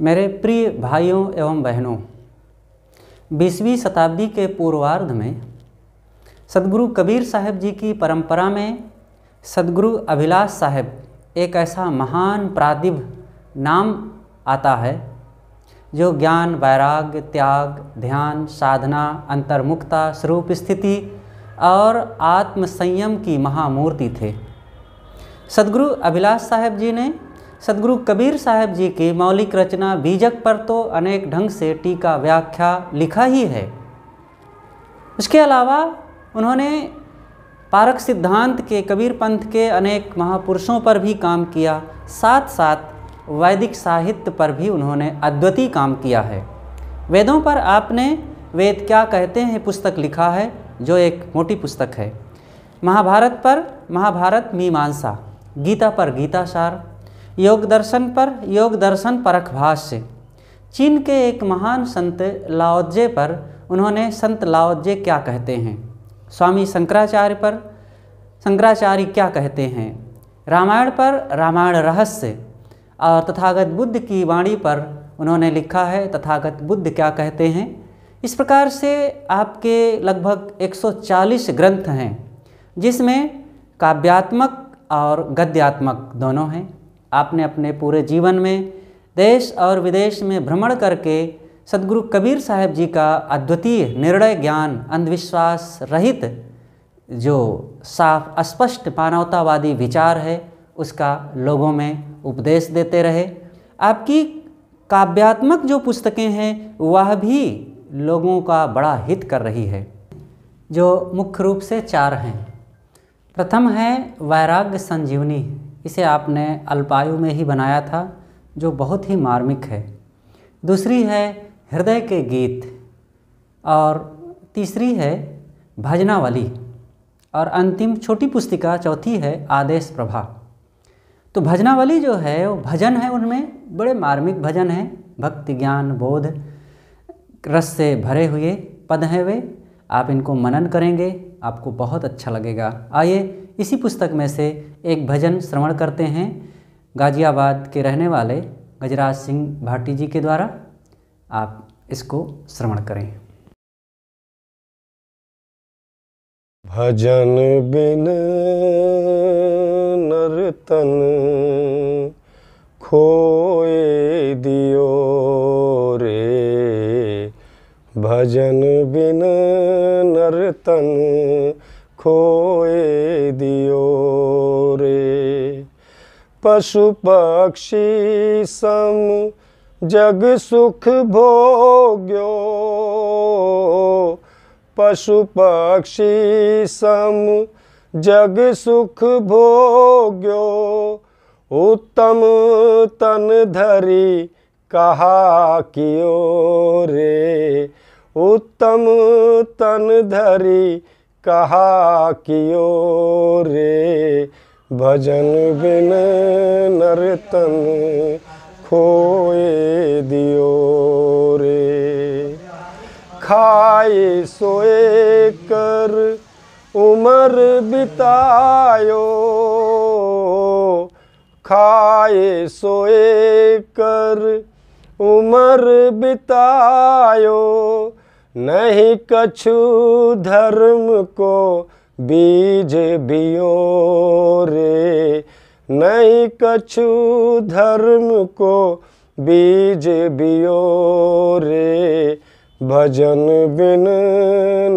मेरे प्रिय भाइयों एवं बहनों बीसवीं शताब्दी के पूर्वार्ध में सदगुरु कबीर साहब जी की परंपरा में सदगुरु अभिलाष साहब एक ऐसा महान प्रादिभ नाम आता है जो ज्ञान वैराग्य त्याग ध्यान साधना अंतर्मुक्ता स्वरूप स्थिति और आत्मसंयम की महामूर्ति थे सदगुरु अभिलाष साहब जी ने सदगुरु कबीर साहब जी की मौलिक रचना बीजक पर तो अनेक ढंग से टीका व्याख्या लिखा ही है उसके अलावा उन्होंने पारक सिद्धांत के कबीर पंथ के अनेक महापुरुषों पर भी काम किया साथ साथ वैदिक साहित्य पर भी उन्होंने अद्वितीय काम किया है वेदों पर आपने वेद क्या कहते हैं पुस्तक लिखा है जो एक मोटी पुस्तक है महाभारत पर महाभारत मीमांसा गीता पर गीताशार योग दर्शन पर योग दर्शन परख भाष्य चीन के एक महान संत लाओजे पर उन्होंने संत लाओजे क्या कहते हैं स्वामी शंकराचार्य पर शंकराचार्य क्या कहते हैं रामायण पर रामायण रहस्य और तथागत बुद्ध की वाणी पर उन्होंने लिखा है तथागत बुद्ध क्या कहते हैं इस प्रकार से आपके लगभग 140 ग्रंथ हैं जिसमें काव्यात्मक और गद्यात्मक दोनों हैं आपने अपने पूरे जीवन में देश और विदेश में भ्रमण करके सदगुरु कबीर साहब जी का अद्वितीय निर्णय ज्ञान अंधविश्वास रहित जो साफ स्पष्ट मानवतावादी विचार है उसका लोगों में उपदेश देते रहे आपकी काव्यात्मक जो पुस्तकें हैं वह भी लोगों का बड़ा हित कर रही है जो मुख्य रूप से चार हैं प्रथम है वैराग्य संजीवनी इसे आपने अल्पायु में ही बनाया था जो बहुत ही मार्मिक है दूसरी है हृदय के गीत और तीसरी है भजनावली और अंतिम छोटी पुस्तिका चौथी है आदेश प्रभा तो भजनावली जो है वो भजन है उनमें बड़े मार्मिक भजन हैं भक्ति ज्ञान बोध रस से भरे हुए पद हैं वे आप इनको मनन करेंगे आपको बहुत अच्छा लगेगा आइए इसी पुस्तक में से एक भजन श्रवण करते हैं गाजियाबाद के रहने वाले गजराज सिंह भाटी जी के द्वारा आप इसको श्रवण करें भजन बिन नर्तन खोए दियो रे भजन बिन नर्तन खोए दियो रे पशु पक्षी सम जग सुख भोग्यो पशु पक्षी सम जग सुख भोग्यो उत्तम तन धरी कहा कियो रे उत्तम तन धरी कहा कियो रे भजन बिन नर्तन खोए दियो रे खाए सोए कर उमर बितायो खाए सोए कर उमर बितायो नहीं कछु धर्म को बीज बियो रे नहीं कछु धर्म को बीज बियो रे भजन बिन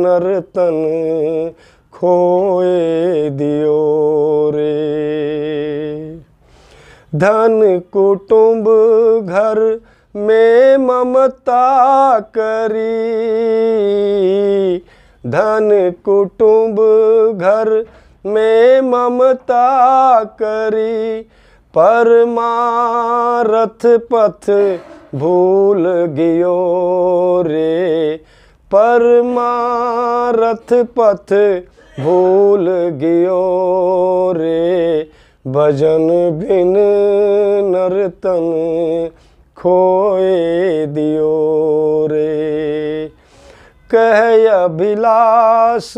नर्तन खोए दियो रे धन कुटुंब घर में ममता करी धन कुटुंब घर में ममता करी परमारथ पथ भूल गयो रे परमारथ पथ भूल गयो रे भजन बिन नर्तन खोए दियो रे कह अभिलाष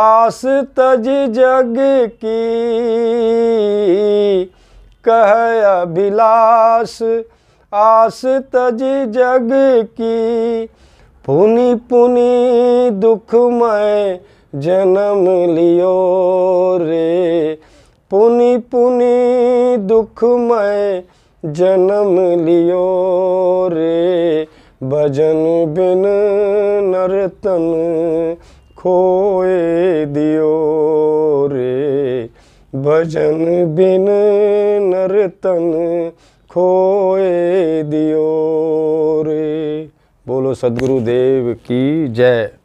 आस तज जग की कह अभिलाष आस तज जग की पुनि पुनि दुख मैं जन्म लियो रे पुनि पुनि दुख मैं जन्म लियो रे भजन बिन नर्तन खोए दियो रे भजन बिन नर्तन खोए दियो रे बोलो सदगुरुदेव की जय